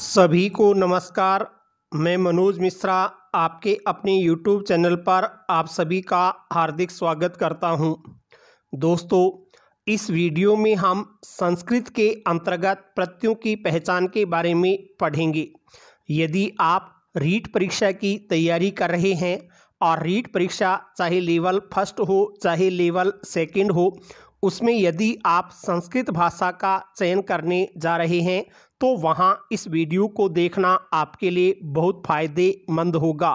सभी को नमस्कार मैं मनोज मिश्रा आपके अपने यूट्यूब चैनल पर आप सभी का हार्दिक स्वागत करता हूं। दोस्तों इस वीडियो में हम संस्कृत के अंतर्गत प्रत्ययों की पहचान के बारे में पढ़ेंगे यदि आप रीट परीक्षा की तैयारी कर रहे हैं और रीट परीक्षा चाहे लेवल फर्स्ट हो चाहे लेवल सेकंड हो उसमें यदि आप संस्कृत भाषा का चयन करने जा रहे हैं तो वहाँ इस वीडियो को देखना आपके लिए बहुत फायदेमंद होगा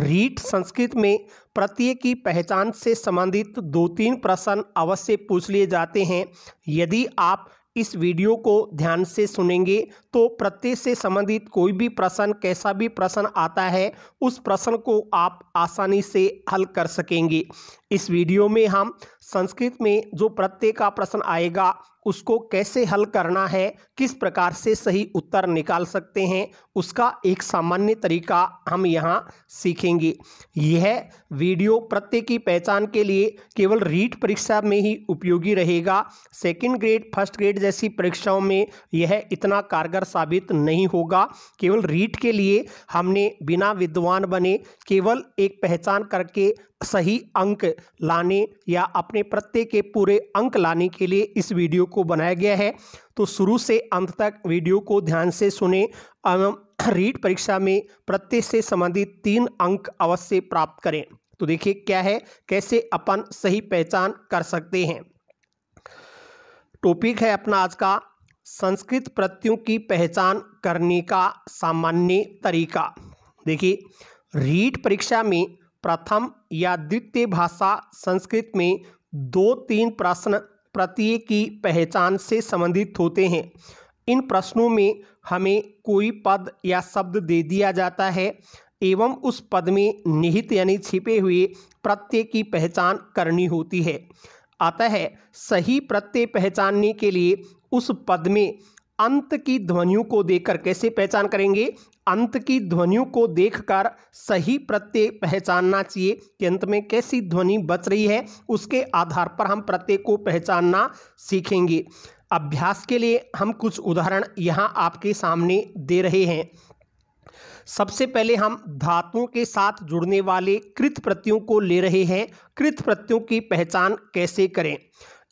रीट संस्कृत में प्रत्यय की पहचान से संबंधित दो तीन प्रश्न अवश्य पूछ लिए जाते हैं यदि आप इस वीडियो को ध्यान से सुनेंगे तो प्रत्यय से संबंधित कोई भी प्रश्न कैसा भी प्रश्न आता है उस प्रश्न को आप आसानी से हल कर सकेंगे इस वीडियो में हम संस्कृत में जो प्रत्यय का प्रश्न आएगा उसको कैसे हल करना है किस प्रकार से सही उत्तर निकाल सकते हैं उसका एक सामान्य तरीका हम यहाँ सीखेंगे यह वीडियो प्रत्यय की पहचान के लिए केवल रीट परीक्षा में ही उपयोगी रहेगा सेकंड ग्रेड फर्स्ट ग्रेड जैसी परीक्षाओं में यह इतना कारगर कारगर साबित नहीं होगा केवल रीट के लिए हमने बिना विद्वान बने केवल एक पहचान करके सही अंक लाने या अपने प्रत्यय के पूरे अंक लाने के लिए इस वीडियो को बनाया गया है तो शुरू से अंत तक वीडियो को ध्यान से सुने एवं रीट परीक्षा में प्रत्यय से संबंधित तीन अंक अवश्य प्राप्त करें तो देखिए क्या है कैसे अपन सही पहचान कर सकते हैं टॉपिक है अपना आज का संस्कृत प्रत्ययों की पहचान करने का सामान्य तरीका देखिए रीट परीक्षा में प्रथम या द्वितीय भाषा संस्कृत में दो तीन प्रश्न प्रत्यय की पहचान से संबंधित होते हैं इन प्रश्नों में हमें कोई पद या शब्द दे दिया जाता है एवं उस पद में निहित यानी छिपे हुए प्रत्यय की पहचान करनी होती है अतः सही प्रत्यय पहचानने के लिए उस पद में अंत की ध्वनियों को देखकर कैसे पहचान करेंगे अंत की ध्वनियों को देखकर सही प्रत्यय पहचानना चाहिए कि अंत में कैसी ध्वनि बच रही है उसके आधार पर हम प्रत्यय को पहचानना सीखेंगे अभ्यास के लिए हम कुछ उदाहरण यहाँ आपके सामने दे रहे हैं सबसे पहले हम धातुओं के साथ जुड़ने वाले कृत प्रत्ययों को ले रहे हैं कृत प्रत्ययों की पहचान कैसे करें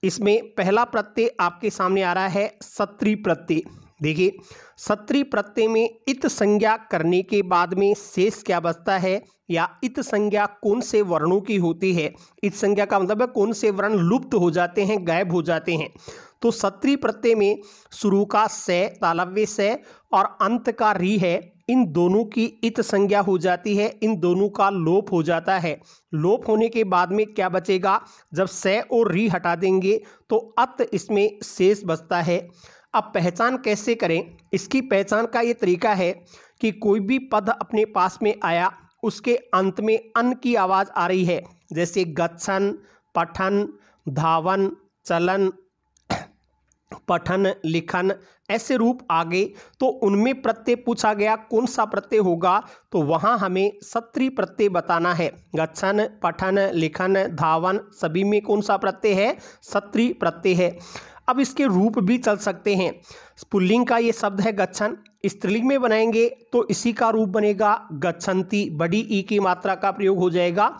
इसमें पहला प्रत्यय आपके सामने आ रहा है सत्री प्रत्यय देखिए सत्री प्रत्यय में इत संज्ञा करने के बाद में शेष क्या बचता है या इत संज्ञा कौन से वर्णों की होती है इत संज्ञा का मतलब है कौन से वर्ण लुप्त हो जाते हैं गायब हो जाते हैं तो सत्री प्रत्यय में शुरू का स तालव्य स और अंत का री है इन दोनों की इत संज्ञा हो जाती है इन दोनों का लोप हो जाता है लोप होने के बाद में क्या बचेगा जब स और री हटा देंगे तो अत इसमें शेष बचता है अब पहचान कैसे करें इसकी पहचान का ये तरीका है कि कोई भी पद अपने पास में आया उसके अंत में अन की आवाज़ आ रही है जैसे गच्छन पठन धावन चलन पठन लिखन ऐसे रूप आगे तो उनमें प्रत्यय पूछा गया कौन सा प्रत्यय होगा तो वहाँ हमें सत्री प्रत्यय बताना है गच्छन पठन लिखन धावन सभी में कौन सा प्रत्यय है सत्री प्रत्यय है अब इसके रूप भी चल सकते हैं पुल्लिंग का ये शब्द है गच्छन स्त्रीलिंग में बनाएंगे तो इसी का रूप बनेगा गच्छंती बड़ी ई की मात्रा का प्रयोग हो जाएगा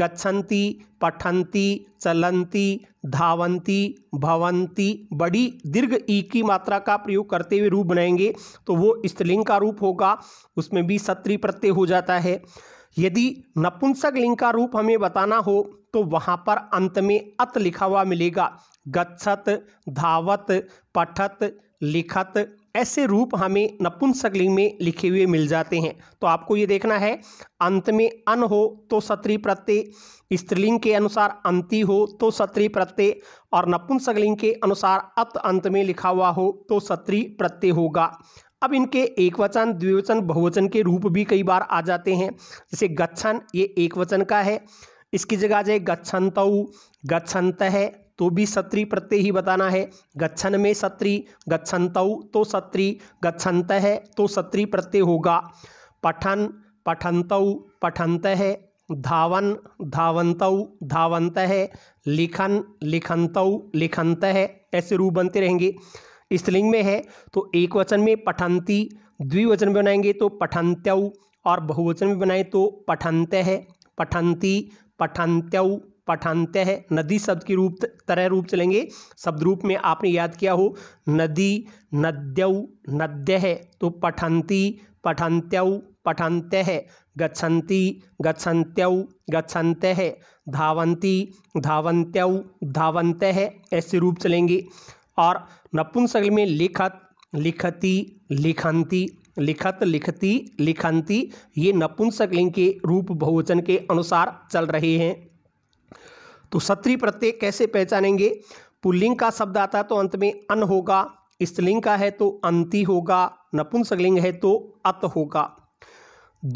गच्छंती पठंती चलंती धावंती भवंती बड़ी दीर्घ ई की मात्रा का प्रयोग करते हुए रूप बनाएंगे तो वो स्त्रीलिंग का रूप होगा उसमें भी सत्री प्रत्यय हो जाता है यदि नपुंसक लिंग का रूप हमें बताना हो तो वहाँ पर अंत में अत लिखा हुआ मिलेगा गच्छत धावत पठत लिखत ऐसे रूप हमें नपुंसकलिंग में लिखे हुए मिल जाते हैं तो आपको ये देखना है अंत में अन हो तो सत्री प्रत्यय स्त्रीलिंग के अनुसार अंति हो तो सत्री प्रत्यय और नपुंसकलिंग के अनुसार अत अंत में लिखा हुआ हो तो सत्री प्रत्यय होगा अब इनके एकवचन द्विवचन बहुवचन के रूप भी कई बार आ जाते हैं जैसे गच्छन ये एकवचन का है इसकी जगह आ जाए गच्छनतऊ गच्छनत है तो भी सत्री प्रत्यय ही बताना है गच्छन में सत्री गच्छन्तौ तो सत्री गच्छन्त है तो सत्री प्रत्यय होगा पठन पठनत पठनत है धावन धावंत धावंत है लिखन लिखंतौ लिखंत है ऐसे रूप बनते रहेंगे स्त्रीलिंग में है तो एक वचन में पठंती द्विवचन में बनाएंगे तो पठंत्यौ और बहुवचन में बनाए तो पठंत है पठंती पठंत्यौ है नदी शब्द के रूप तरह रूप चलेंगे शब्द रूप में आपने याद किया हो नदी नद्यऊ नद्य है तो पठंती पठंत्यऊ पठंत गच्छन्ति है धावंती धावंत्यऊ धावन्त्यौ है ऐसे रूप चलेंगे और नपुंसकल में लिखत लिखती लिखंती लिखत लिखती लिखंती ये नपुंसकलिंग के रूप बहुवचन के अनुसार चल रहे हैं तो सत्री प्रत्यय कैसे पहचानेंगे पुल्लिंग का शब्द आता है तो अंत में अन होगा स्त्रीलिंग का है तो अंति होगा नपुंसकलिंग है तो अत होगा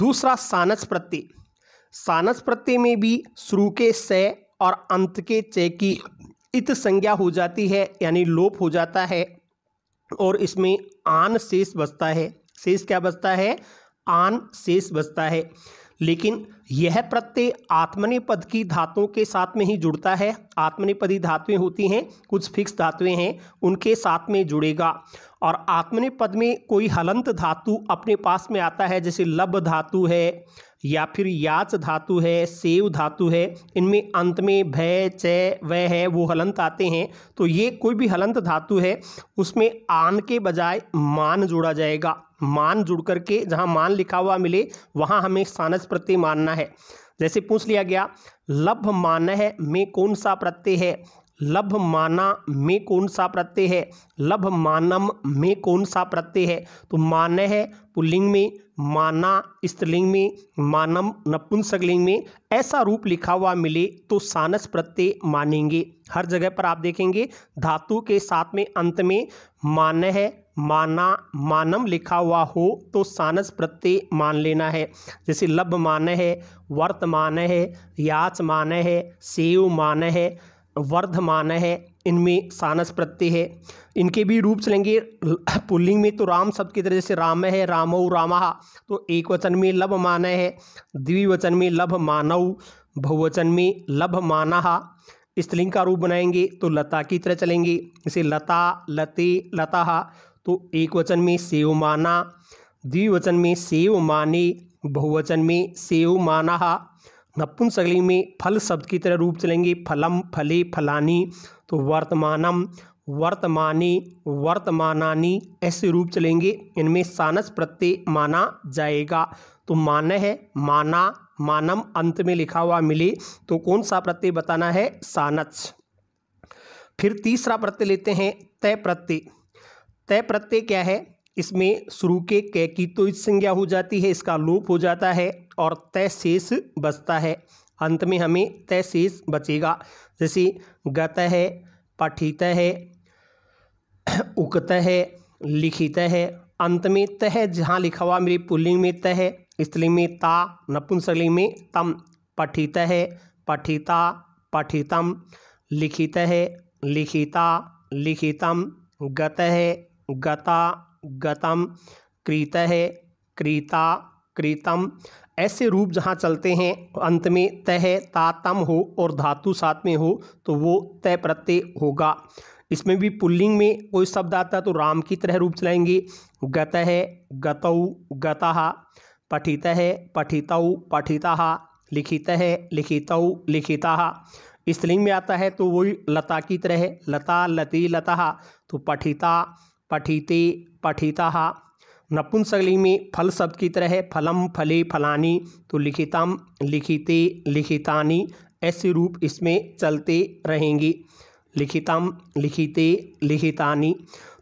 दूसरा सानस प्रत्यय सानस प्रत्यय में भी शुरू के स और अंत के चय की इत संज्ञा हो जाती है यानी लोप हो जाता है और इसमें आन शेष बचता है शेष क्या बचता है आन शेष बचता है लेकिन यह प्रत्यय आत्मनिपद की धातुओं के साथ में ही जुड़ता है आत्मनिपदी धातुएं होती हैं कुछ फिक्स धातुएं हैं उनके साथ में जुड़ेगा और आत्मनिपद में कोई हलंत धातु अपने पास में आता है जैसे लब धातु है या फिर याच धातु है सेव धातु है इनमें अंत में भय चय वह है वो हलंत आते हैं तो ये कोई भी हलंत धातु है उसमें आन के बजाय मान जोड़ा जाएगा मान जुड़ करके जहाँ मान लिखा हुआ मिले वहाँ हमें सानस प्रत्यय मानना है जैसे पूछ लिया गया लभ मान है में कौन सा प्रत्यय है लभ माना में कौन सा प्रत्यय है लभ मानम में कौन सा प्रत्यय है तो मान है पुल्लिंग में माना स्त्रीलिंग में मानम नपुंसकलिंग में ऐसा रूप लिखा हुआ मिले तो सानस प्रत्यय मानेंगे हर जगह पर आप देखेंगे धातु के साथ में अंत में मान है माना मानम लिखा हुआ हो तो सानस प्रत्यय मान लेना है जैसे लब मान है वर्तमान है याच मान है सेव मान है वर्धमान है इनमें सानस प्रत्यय है इनके भी रूप चलेंगे पुल्लिंग में तो राम शब्द की तरह जैसे राम है रामो रामा तो एक वचन में लभ माना है द्विवचन में लभ मानव बहुवचन में लभ माना स्त्रीलिंग का रूप बनाएंगे तो लता की तरह चलेंगे जैसे लता लते लता तो एक वचन में सेव माना द्विवचन में सेव माने बहुवचन में सेव माना नपुंसकलिंग में फल शब्द की तरह रूप चलेंगे फलम फले फलानी तो वर्तमानम वर्तमानी वर्तमानानी ऐसे रूप चलेंगे इनमें सानस प्रत्यय माना जाएगा तो मान है माना मानम अंत में लिखा हुआ मिले तो कौन सा प्रत्यय बताना है सानच फिर तीसरा प्रत्यय लेते हैं तय प्रत्यय तय प्रत्यय क्या है इसमें शुरू के कै की तो संज्ञा हो जाती है इसका लोप हो जाता है और तय शेष बचता है अंत में हमें तय शेष बचेगा जैसे गत है पठित है उकत है लिखित है अंत में त है जहाँ लिखा हुआ मेरी पुल्लिंग में त है स्त्रीलिंग में ता नपुंसकलिंग में तम पठित है पठिता पठितम लिखित है लिखिता लिखितम गत है गता गतम क्रीत है क्रीता क्रीतम ऐसे रूप जहाँ चलते हैं अंत में तह तातम हो और धातु साथ में हो तो वो तय प्रत्यय होगा इसमें भी पुल्लिंग में कोई शब्द आता है तो राम की तरह रूप चलाएंगे गत है गतऊ गतहा पठित है पठितऊ पठिता लिखित है लिखितऊ लिखिता स्त्रीलिंग में आता है तो वही लता की तरह है लता लती लता तो पठिता पठिते पठिता नपुंसकलिंग में फल शब्द की तरह है फलम फले फलानी तो लिखितम लिखिते लिखितानी ऐसे रूप इसमें चलते रहेंगे लिखितम लिखिते लिखितानी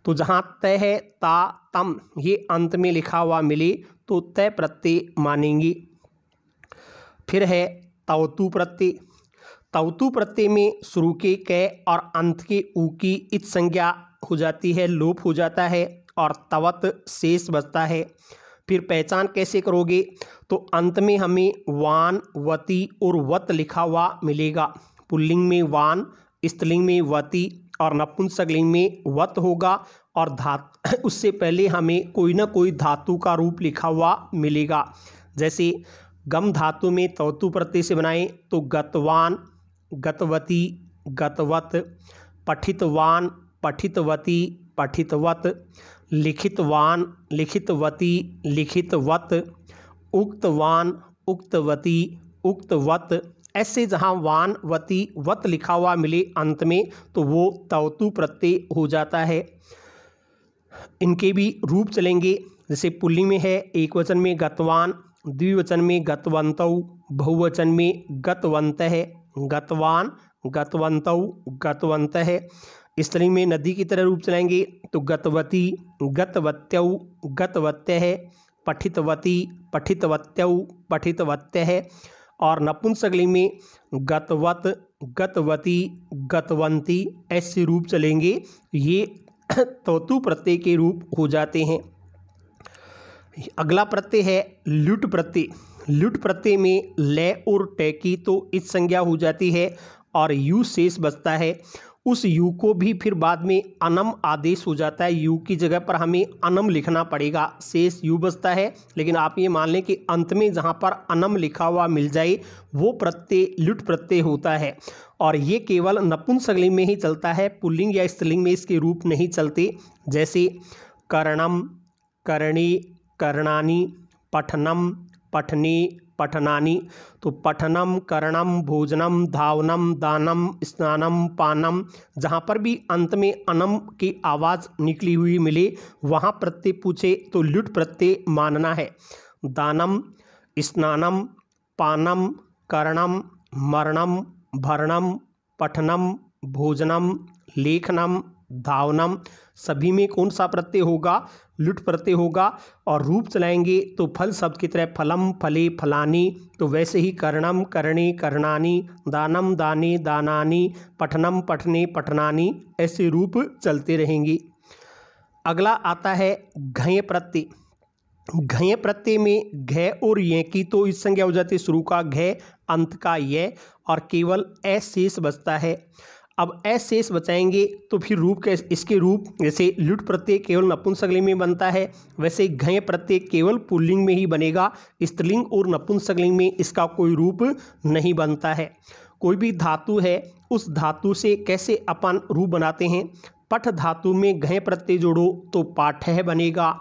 तो जहाँ तय है ता तम ये अंत में लिखा हुआ मिले तो तय प्रत्यय मानेंगी फिर है तवतु प्रत्यय तवतु प्रत्यय में शुरू के क और अंत के ऊ की इत संज्ञा हो जाती है लोप हो जाता है और तवत शेष बचता है फिर पहचान कैसे करोगे तो अंत में हमें वान वती और वत लिखा हुआ मिलेगा पुल्लिंग में वान स्त्रीलिंग में वती और नपुंसक लिंग में वत होगा और धात उससे पहले हमें कोई ना कोई धातु का रूप लिखा हुआ मिलेगा जैसे गम धातु में तवतु प्रत्यय से बनाए तो गतवान गतवती गतवत पठितवान पठितवती पठितवत लिखितवान लिखितवती लिखितवत उक्तवान उक्तवती उक्तवत ऐसे जहाँ वान वती वत लिखा हुआ मिले अंत में तो वो तवतु प्रत्यय हो जाता है इनके भी रूप चलेंगे जैसे पुल्ली में है एक वचन में गतवान द्विवचन में गतवंत बहुवचन में गतवंत है गतवान गतवंत गतवंत है स्त्री में नदी की तरह रूप चलाएंगे तो गतवती गतवत्यऊ गतवत्य है पठितवती पठितवत्यऊ पठितवत्य है और नपुंसकलिंग में गतवत गतवती गतवंती ऐसे रूप चलेंगे ये तोतु प्रत्यय के रूप हो जाते हैं अगला प्रत्यय है लुट प्रत्यय लुट प्रत्यय में ले और टैकी तो इस संज्ञा हो जाती है और यू शेष बचता है उस यू को भी फिर बाद में अनम आदेश हो जाता है यू की जगह पर हमें अनम लिखना पड़ेगा शेष यू बचता है लेकिन आप ये मान लें कि अंत में जहाँ पर अनम लिखा हुआ मिल जाए वो प्रत्यय लुट प्रत्यय होता है और ये केवल नपुंसकलिंग में ही चलता है पुल्लिंग या स्त्रीलिंग में इसके रूप नहीं चलते जैसे करणम करणी करणानी पठनम पठनी पठनानी तो पठनम करणम भोजनम धावनम दानम स्नानम पानम जहाँ पर भी अंत में अनम की आवाज़ निकली हुई मिले वहाँ प्रत्यय पूछे तो लुट प्रत्यय मानना है दानम स्नानम पानम करणम मरणम भरणम पठनम भोजनम लेखनम धावनम सभी में कौन सा प्रत्यय होगा लुट प्रत्यय होगा और रूप चलाएंगे तो फल शब्द की तरह फलम फले फलानी तो वैसे ही कर्णम करणे करणानी दानम दाने दानानी पठनम पठने पठनानी ऐसे रूप चलते रहेंगे अगला आता है घय प्रत्यय घय प्रत्यय में घय और ये की तो इस संज्ञा हो जाती शुरू का घय अंत का य और केवल ए शेष बचता है अब अशेष बचाएंगे तो फिर रूप के इसके रूप जैसे लुट प्रत्यय केवल नपुंसकलिंग में बनता है वैसे घय प्रत्यय केवल पुल्लिंग में ही बनेगा स्त्रीलिंग और नपुंसकलिंग में इसका कोई रूप नहीं बनता है कोई भी धातु है उस धातु से कैसे अपन रूप बनाते हैं पठ धातु में घय प्रत्यय जोड़ो तो पाठ है बनेगा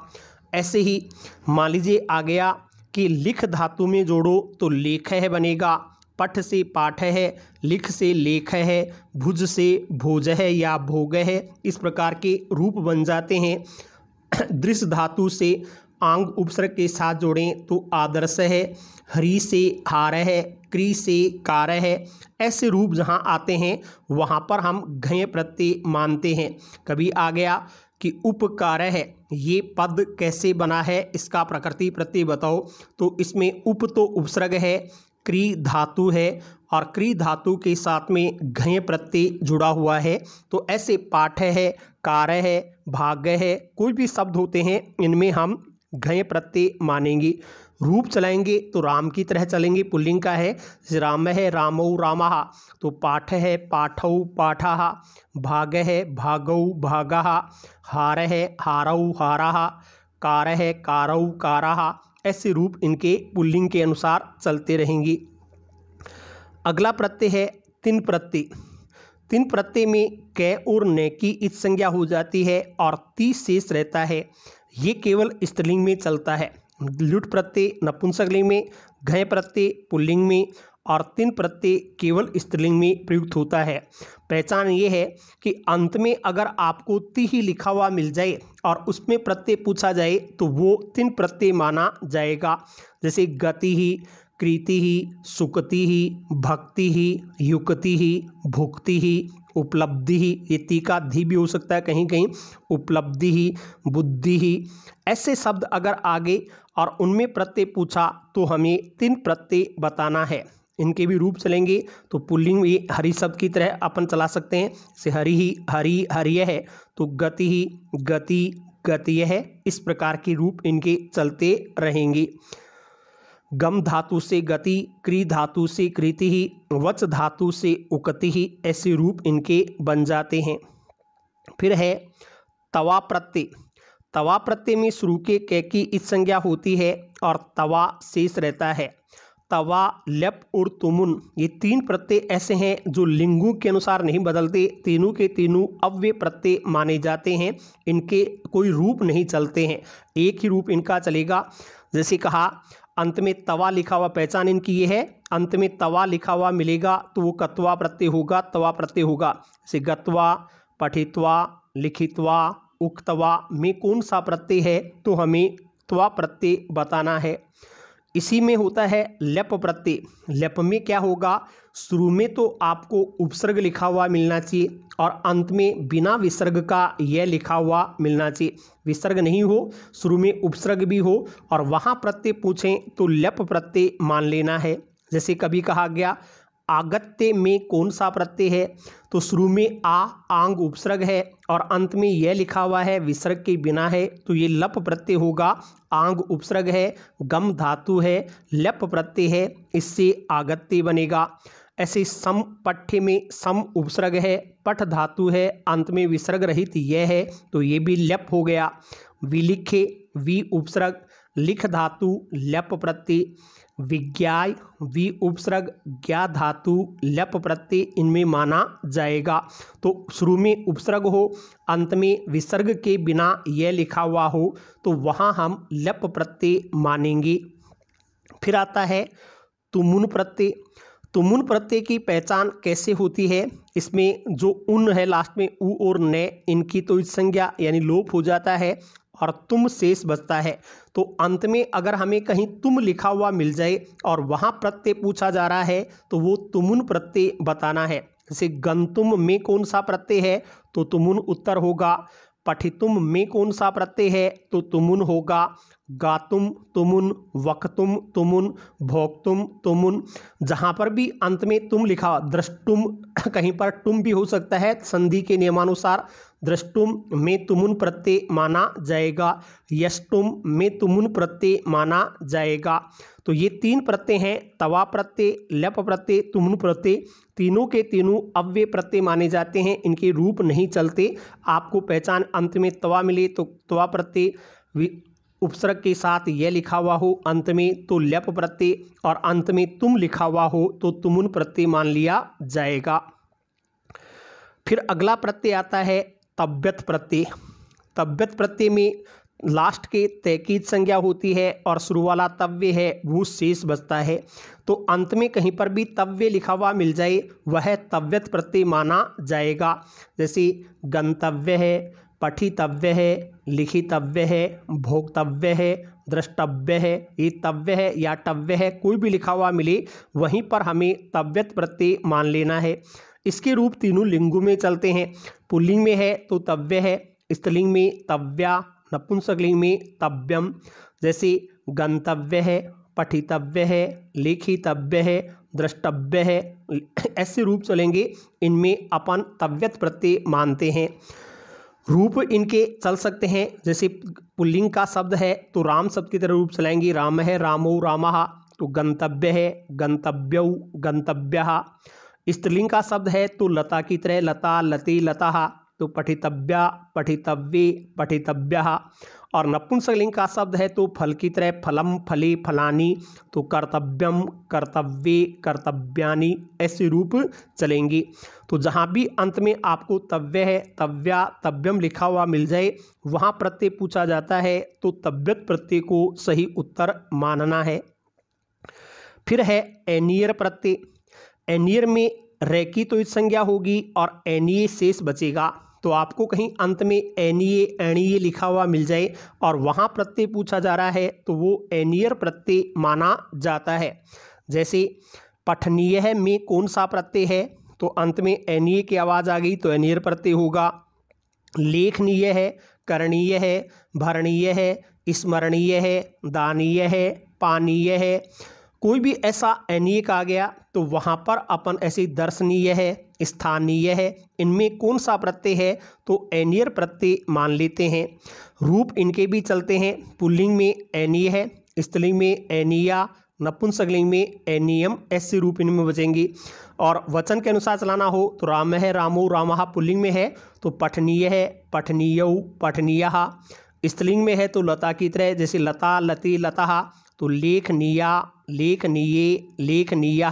ऐसे ही मान लीजिए आ गया कि लिख धातु में जोड़ो तो लेख है बनेगा पठ से पाठ है लिख से लेख है भुज से भोज है या भोग है इस प्रकार के रूप बन जाते हैं दृश्य धातु से आंग उपसर्ग के साथ जोड़ें तो आदर्श है हरी से हार है क्री से कार है ऐसे रूप जहाँ आते हैं वहाँ पर हम घय प्रत्यय मानते हैं कभी आ गया कि उपकार है ये पद कैसे बना है इसका प्रकृति प्रत्यय बताओ तो इसमें उप तो उपसर्ग है क्री धातु है और क्री धातु के साथ में घय प्रत्यय जुड़ा हुआ है तो ऐसे पाठ है कार है भाग्य है कोई भी शब्द होते हैं इनमें हम घय प्रत्यय मानेंगे रूप चलाएंगे तो राम की तरह चलेंगे पुल्लिंग का है राम है रामौ रामहा तो पाठ है पाठ पाठा भाग है भागऊ भागा हार है हारौ हारा कार है कारौ कारा ऐसे रूप इनके पुल्लिंग के अनुसार चलते रहेंगे अगला प्रत्यय है तीन प्रत्यय तीन प्रत्यय में कै और न की इत संज्ञा हो जाती है और ती शेष रहता है ये केवल स्त्रीलिंग में चलता है लुट प्रत्यय नपुंसकलिंग में घय प्रत्यय पुल्लिंग में और तीन प्रत्यय केवल स्त्रीलिंग में प्रयुक्त होता है पहचान ये है कि अंत में अगर आपको ती ही लिखा हुआ मिल जाए और उसमें प्रत्यय पूछा जाए तो वो तीन प्रत्यय माना जाएगा जैसे गति ही कृति ही सुकति ही भक्ति ही युक्ति ही भुक्ति ही उपलब्धि ही ये तीखा धी भी हो सकता है कहीं कहीं उपलब्धि ही बुद्धि ही ऐसे शब्द अगर आगे और उनमें प्रत्यय पूछा तो हमें तीन प्रत्यय बताना है इनके भी रूप चलेंगे तो पुल्लिंग भी हरि शब्द की तरह अपन चला सकते हैं जैसे हरि ही हरि हरिय है तो गति ही गति गति है इस प्रकार के रूप इनके चलते रहेंगे गम धातु से गति क्री धातु से कृति ही वच धातु से उकति ही ऐसे रूप इनके बन जाते हैं फिर है तवा प्रत्यय तवा प्रत्यय में शुरू के कैकी इस संज्ञा होती है और तवा शेष रहता है तवा लप और तुमुन ये तीन प्रत्यय ऐसे हैं जो लिंगों के अनुसार नहीं बदलते तीनों के तीनों अव्य प्रत्यय माने जाते हैं इनके कोई रूप नहीं चलते हैं एक ही रूप इनका चलेगा जैसे कहा अंत में तवा लिखा हुआ पहचान इनकी ये है अंत में तवा लिखा हुआ मिलेगा तो वो कत्वा प्रत्यय होगा तवा प्रत्यय होगा जैसे गत्वा पठित्वा लिखित्वा उक्तवा में कौन सा प्रत्यय है तो हमें त्वा प्रत्यय बताना है इसी में होता है लेप प्रत्यय लेप में क्या होगा शुरू में तो आपको उपसर्ग लिखा हुआ मिलना चाहिए और अंत में बिना विसर्ग का यह लिखा हुआ मिलना चाहिए विसर्ग नहीं हो शुरू में उपसर्ग भी हो और वहाँ प्रत्यय पूछें तो लेप प्रत्यय मान लेना है जैसे कभी कहा गया आगत्य में कौन सा प्रत्यय है तो शुरू में आ आंग उपसर्ग है और अंत में यह लिखा हुआ है विसर्ग के बिना है तो ये लप प्रत्यय होगा आंग उपसर्ग है गम धातु है लप प्रत्यय है इससे आगत्य बनेगा ऐसे सम पठ्य में सम उपसर्ग है पठ धातु है अंत में विसर्ग रहित यह है तो ये भी लप हो गया विलिखे वि उपसर्ग लिख धातु लप प्रत्यय विज्ञाय वि उपसर्ग ज्ञा धातु लप प्रत्यय इनमें माना जाएगा तो शुरू में उपसर्ग हो अंत में विसर्ग के बिना यह लिखा हुआ हो तो वहाँ हम लप प्रत्यय मानेंगे फिर आता है तुमुन प्रत्यय तुमुन प्रत्यय की पहचान कैसे होती है इसमें जो उन है लास्ट में उ और न इनकी तो संज्ञा यानी लोप हो जाता है और तुम शेष बचता है तो अंत में अगर हमें कहीं तुम लिखा हुआ मिल जाए और वहाँ प्रत्यय पूछा जा रहा है तो वो तुमुन प्रत्यय बताना है जैसे गंतुम में कौन सा प्रत्यय है तो तुमुन उत्तर होगा पठितुम में कौन सा प्रत्यय है तो तुमुन होगा गातुम तुमुन वक्तुम तुमुन भोक्तुम तुमुन जहाँ पर भी अंत में तुम लिखा दृष्टुम कहीं पर तुम भी हो सकता है संधि के नियमानुसार द्रष्टुम में तुमुन प्रत्यय माना जाएगा यष्टुम में तुमुन प्रत्यय माना जाएगा तो ये तीन प्रत्यय हैं तवा प्रत्यय लप प्रत्यय तुमुन प्रत्यय तीनों के तीनों अव्य प्रत्यय माने जाते हैं इनके रूप नहीं चलते आपको पहचान अंत में तवा मिले तो तवा प्रत्यय उपसर्ग के साथ यह लिखा हुआ हो अंत में तो लप प्रत्यय और अंत में तुम लिखा हुआ हो तो तुमुन प्रत्यय मान लिया जाएगा फिर अगला प्रत्यय आता है तब्यत प्रत्यय तब्यत प्रत्यय में लास्ट के तहकीद संज्ञा होती है और शुरू वाला तव्य है वो शेष बचता है तो अंत में कहीं पर भी तव्य लिखा हुआ मिल जाए वह तव्यत प्रत्यय माना जाएगा जैसे गंतव्य है पठितव्य है लिखितव्य है भोक्तव्य है दृष्टव्य है ये तव्य है या टव्य है कोई भी लिखा हुआ मिले वहीं पर हमें तव्यत प्रत्यय मान लेना है इसके रूप तीनों लिंगों में चलते हैं पुल्लिंग में है तो तव्य है स्त्रीलिंग में तव्या नपुंसकलिंग में तव्यम जैसे गंतव्य है पठितव्य है लेखितव्य है द्रष्टव्य है ऐसे रूप चलेंगे इनमें अपन तव्यत प्रत्यय मानते हैं रूप इनके चल सकते हैं जैसे पुल्लिंग का शब्द है तो राम शब्द की तरह रूप चलाएंगे राम है रामो रामा तो गंतव्य है गंतव्यौ गंतव्य स्त्रीलिंग का शब्द है तो लता की तरह लता लती लता तो पठितव्या पठितव्य पठितव्य और नपुंसकलिंग का शब्द है तो फल की तरह फलम फली फलानी तो कर्तव्यम कर्तव्य कर्तव्यानी ऐसे रूप चलेंगी तो जहाँ भी अंत में आपको तव्य है तव्या तव्यम लिखा हुआ मिल जाए वहाँ प्रत्यय पूछा जाता है तो तव्यत प्रत्यय को सही उत्तर मानना है फिर है एनियर प्रत्यय एनियर में रेकी तो संज्ञा होगी और एनिए शेष बचेगा तो आपको कहीं अंत में एनिए एणीय लिखा हुआ मिल जाए और वहाँ प्रत्यय पूछा जा रहा है तो वो एनियर प्रत्यय माना जाता है जैसे पठनीय में कौन सा प्रत्यय है तो अंत में एनिए की आवाज़ आ गई तो एनियर प्रत्यय होगा लेखनीय है करणीय है भरणीय है स्मरणीय है दानीय है पानीय है कोई भी ऐसा अनेक आ गया तो वहाँ पर अपन ऐसे दर्शनीय है स्थानीय है इनमें कौन सा प्रत्यय है तो एनियर प्रत्यय मान लेते हैं रूप इनके भी चलते हैं पुल्लिंग में एनीय है स्त्रीलिंग में एनिया नपुंसकलिंग में एनियम ऐसे रूप इनमें बचेंगे और वचन के अनुसार चलाना हो तो राम है रामो रामाह पुल्लिंग में है तो पठनीय है पठनीय पठनीय स्त्रीलिंग में है तो लता की तरह जैसे लता लती लता तो लेखनीया लेखनीय लेखनीय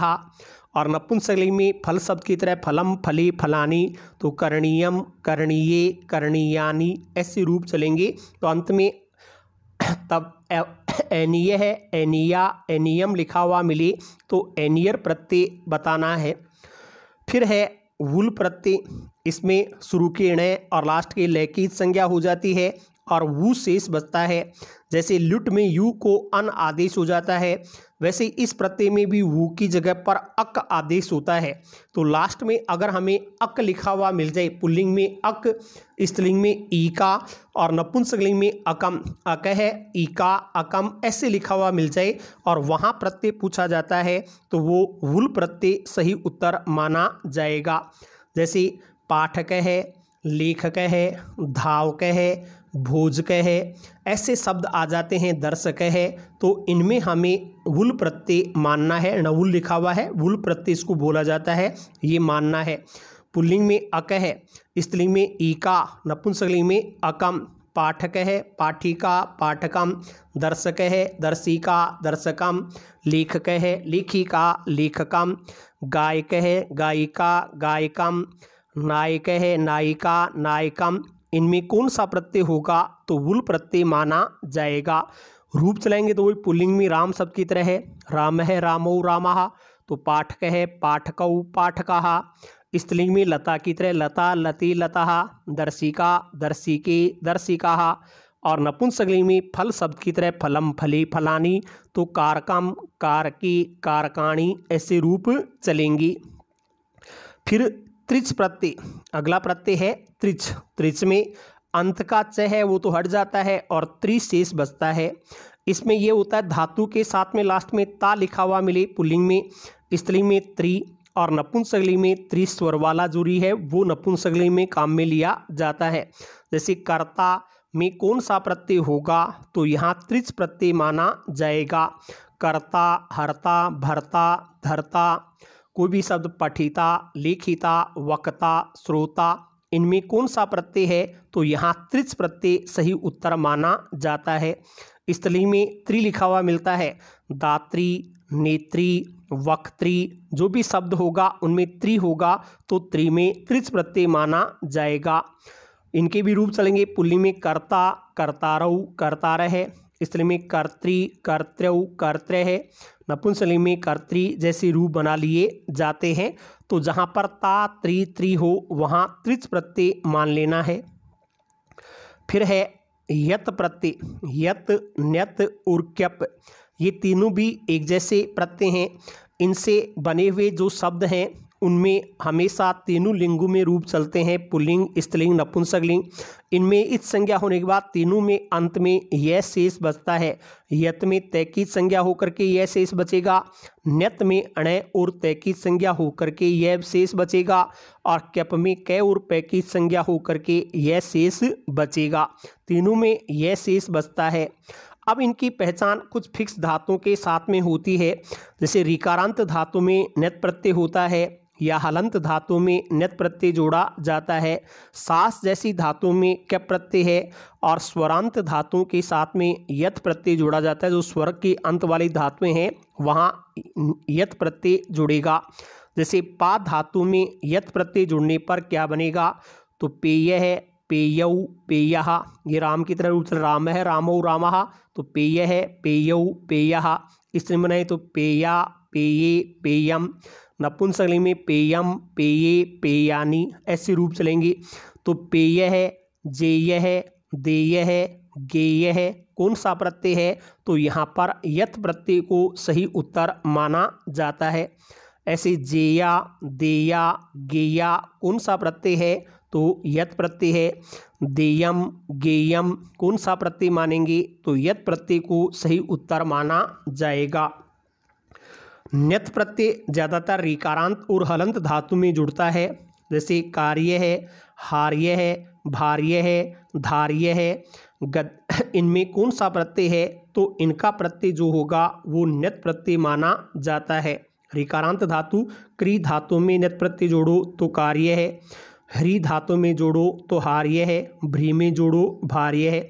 और नपुंसकलिंग में फल शब्द की तरह फलम फले फलानी तो करणीयम करणीय करणीयानी ऐसे रूप चलेंगे तो अंत में तब एनीय है एनिया एनियम लिखा हुआ मिले तो एनियर प्रत्यय बताना है फिर है वुल प्रत्यय इसमें शुरू के ण और लास्ट के लय की संज्ञा हो जाती है और वू शेष बचता है जैसे लुट में यू को अन आदेश हो जाता है वैसे इस प्रत्यय में भी वु की जगह पर अक आदेश होता है तो लास्ट में अगर हमें अक लिखा हुआ मिल जाए पुल्लिंग में अक स्त्रीलिंग में ईका और नपुंसकलिंग में अकम अक है ईका अकम ऐसे लिखा हुआ मिल जाए और वहाँ प्रत्यय पूछा जाता है तो वो वुल प्रत्यय सही उत्तर माना जाएगा जैसे पाठक है लेखक है धावक है भोजक है ऐसे शब्द आ जाते हैं दर्शक है तो इनमें हमें वुल प्रत्यय मानना है नवुल लिखा हुआ है वुल प्रत्यय इसको बोला जाता है ये मानना है पुल्लिंग में अक है स्त्रीलिंग में ईका नपुंसकलिंग में अकम पाठक है पाठिका पाठकम दर्शक है दर्शिका दर्शकम लेखक है लेखिका लेखकम गायक है गायिका गायकम नायक है नायिका नायकम इनमें कौन सा प्रत्यय होगा तो वुल प्रत्यय माना जाएगा रूप चलाएंगे तो वही पुल्लिंग में राम शब्द की तरह है राम है रामो राम तो पाठक है पाठकऊ पाठकहा स्त्रीलिंग में लता की तरह लता लती लता दर्शिका दर्शिके दर्शिका और नपुंसकलिंग में फल शब्द की तरह फलम फली फलानी तो कारकम कारकी कारकाणी ऐसे रूप चलेंगी फिर त्रिच प्रत्यय अगला प्रत्यय है त्रिच त्रिच में अंत का च है वो तो हट जाता है और त्रि शेष बचता है इसमें ये होता है धातु के साथ में लास्ट में ता लिखा हुआ मिले पुल्लिंग में स्त्रीलिंग में त्रि और नपुंसकलिंग में त्रिस्वर वाला जुड़ी है वो नपुंसकलिंग में काम में लिया जाता है जैसे कर्ता में कौन सा प्रत्यय होगा तो यहाँ त्रिच प्रत्यय माना जाएगा कर्ता हरता भरता धरता कोई भी शब्द पठिता लेखिता वक्ता श्रोता इनमें कौन सा प्रत्यय है तो यहाँ त्रिच प्रत्यय सही उत्तर माना जाता है स्थली में त्रि लिखा हुआ मिलता है दात्री नेत्री वक्त्री जो भी शब्द होगा उनमें त्रि होगा तो त्रि में त्रिच प्रत्यय माना जाएगा इनके भी रूप चलेंगे पुल्ली में कर्ता कर्तारऊ करता है स्त्री में कर्त्री कर्तव्य कर्तव्य है नपुंसली में कर्त्री जैसे रूप बना लिए जाते हैं तो जहाँ पर ता त्रि त्रि हो वहाँ त्रिच प्रत्यय मान लेना है फिर है यत प्रत्यय यत न्यत और क्यप ये तीनों भी एक जैसे प्रत्यय हैं इनसे बने हुए जो शब्द हैं उनमें हमेशा तीनों लिंगों में रूप चलते हैं पुल्लिंग स्त्रीलिंग नपुंसकलिंग इनमें इस संज्ञा होने के बाद तीनों में अंत में यह शेष बचता है यत में तैकीत संज्ञा होकर के यह शेष बचेगा नत में अणय और तैकीत संज्ञा होकर के यह शेष बचेगा और कैप में कै और पैकीत संज्ञा होकर के यह शेष बचेगा तीनों में यह शेष बचता है अब इनकी पहचान कुछ फिक्स धातुओं के साथ में होती है जैसे रिकारांत धातु में नत प्रत्यय होता है या हलंत धातु में नित प्रत्यय जोड़ा जाता है सास जैसी धातु में क्य प्रत्यय है और स्वरांत धातु के साथ में यथ प्रत्यय जोड़ा जाता है जो स्वर के अंत वाली धातुएं हैं वहाँ यथ प्रत्यय जुड़ेगा जैसे पा धातु में यथ प्रत्यय जुड़ने पर क्या बनेगा तो पेय है पेयऊ पेय ये राम की तरह उच्च राम है रामो राम तो पेय है पेयऊ पेय इसमें बनाए तो पेया पेय पेयम लिंग में पेयम पेये पेयानी ऐसे रूप चलेंगे तो पेय है जेय है देय है गेय है कौन सा प्रत्यय है तो यहाँ पर यथ प्रत्यय को सही उत्तर माना जाता है ऐसे जेया देया गेया कौन सा प्रत्यय है तो यत प्रत्यय है देयम गेयम कौन सा प्रत्यय मानेंगे तो यत प्रत्यय को सही उत्तर माना जाएगा नित प्रत्यय ज़्यादातर रिकारांत और हलंत धातु में जुड़ता है जैसे कार्य है हार्य है भार्य है धार्य है गद इनमें कौन सा प्रत्यय है तो इनका प्रत्यय जो होगा वो नित प्रत्यय माना जाता है रिकारांत धातु क्री धातु में नित प्रत्यय जोड़ो तो कार्य है ह्री धातु में जोड़ो तो हार्य है भ्री में जोड़ो भार्य है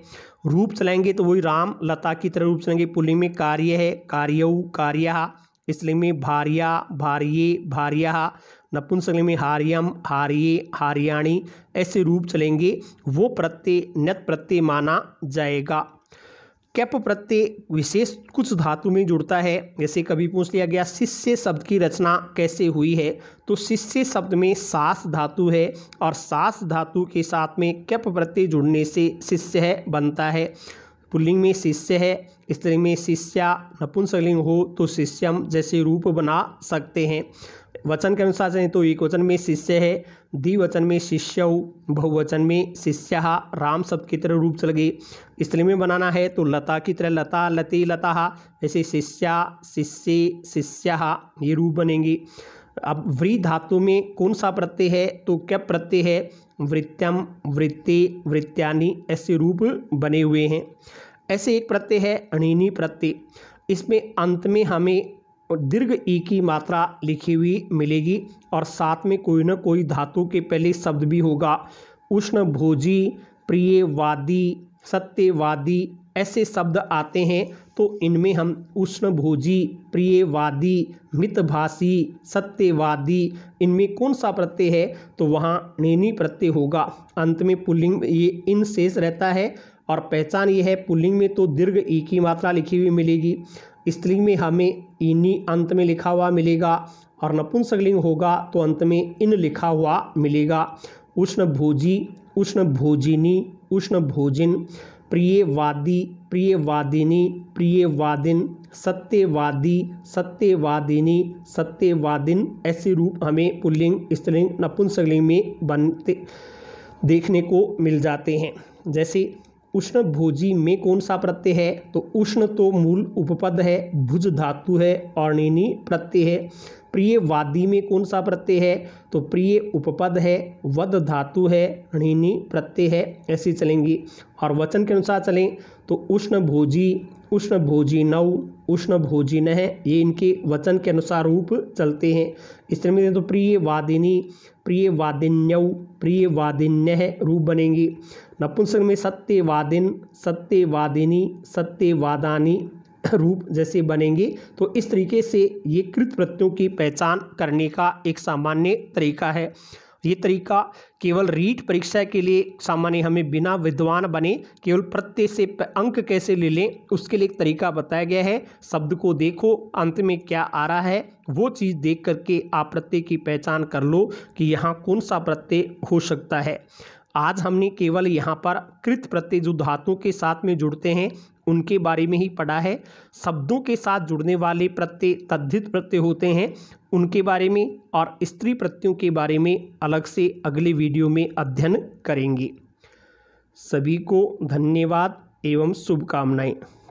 रूप चलाएंगे तो वही राम लता की तरह रूप चलाएंगे पुलिंग में कार्य है कार्यऊ कार्या इसलिंग में भारिया भारिये भारिया नपुंसकलिंग में हारियम हारिये हारियाणी ऐसे रूप चलेंगे वो प्रत्यय नत प्रत्यय माना जाएगा कैप प्रत्यय विशेष कुछ धातु में जुड़ता है जैसे कभी पूछ लिया गया शिष्य शब्द की रचना कैसे हुई है तो शिष्य शब्द में सास धातु है और सास धातु के साथ में कैप प्रत्यय जुड़ने से शिष्य है बनता है पुल्लिंग में शिष्य है स्त्री में शिष्या नपुंसकलिंग हो तो शिष्यम जैसे रूप बना सकते हैं वचन के अनुसार चाहें तो एक वचन में शिष्य है द्विवचन में शिष्य बहुवचन में शिष्य राम शब्द की तरह रूप चल गई स्त्री में बनाना है तो लता की तरह लता लती लता ऐसे शिष्या शिष्य शिष्य ये रूप बनेंगी अब वृ धातु में कौन सा प्रत्यय है तो क्या प्रत्यय है वृत्यम वृत्ति वृत्यानि ऐसे रूप बने हुए हैं ऐसे एक प्रत्यय है अणिनी प्रत्यय इसमें अंत में हमें दीर्घ ई की मात्रा लिखी हुई मिलेगी और साथ में कोई ना कोई धातु के पहले शब्द भी होगा उष्ण भोजी प्रियवादी सत्यवादी ऐसे शब्द आते हैं तो इनमें हम उष्ण भोजी प्रियवादी मितभाषी सत्यवादी इनमें कौन सा प्रत्यय है तो वहाँ नैनी प्रत्यय होगा अंत में पुल्लिंग ये इन शेष रहता है और पहचान ये है पुल्लिंग में तो दीर्घ ई की मात्रा लिखी हुई मिलेगी स्त्रीलिंग में हमें इनी अंत में लिखा हुआ मिलेगा और नपुंसकलिंग होगा तो अंत में इन लिखा हुआ मिलेगा उष्ण भोजी उष्ण भोजिनी उष्ण भोजिन प्रियवादी प्रियवादिनी प्रियवादिन सत्यवादी सत्यवादिनी सत्यवादिन ऐसे रूप हमें पुल्लिंग स्त्रीलिंग नपुंसकलिंग में बनते देखने को मिल जाते हैं जैसे उष्ण भोजी में कौन सा प्रत्यय है तो उष्ण तो मूल उपपद है भुज धातु है और निनी प्रत्यय है प्रिय वादी में कौन सा प्रत्यय है तो प्रिय उपपद है वद धातु है ऋणिनी प्रत्यय है ऐसे चलेंगी और वचन के अनुसार चलें तो उष्ण भोजी उष्ण उष्णभोजिनौ उष्णभोजिन है ये इनके वचन के अनुसार रूप चलते हैं इस में तो प्रिय वादिनी प्रिय वादिन्यौ प्रिय वादिन्य रूप बनेंगे नपुंसक में वादिनी सत्यवादिनी सत्यवादानी रूप जैसे बनेंगे तो इस तरीके से ये कृत प्रत्ययों की पहचान करने का एक सामान्य तरीका है ये तरीका केवल रीट परीक्षा के लिए सामान्य हमें बिना विद्वान बने केवल प्रत्यय से अंक कैसे ले लें उसके लिए एक तरीका बताया गया है शब्द को देखो अंत में क्या आ रहा है वो चीज़ देख करके आप प्रत्यय की पहचान कर लो कि यहाँ कौन सा प्रत्यय हो सकता है आज हमने केवल यहाँ पर कृत प्रत्यय जो धातुओं के साथ में जुड़ते हैं उनके बारे में ही पढ़ा है शब्दों के साथ जुड़ने वाले प्रत्यय तद्धित प्रत्यय होते हैं उनके बारे में और स्त्री प्रत्ययों के बारे में अलग से अगले वीडियो में अध्ययन करेंगे सभी को धन्यवाद एवं शुभकामनाएं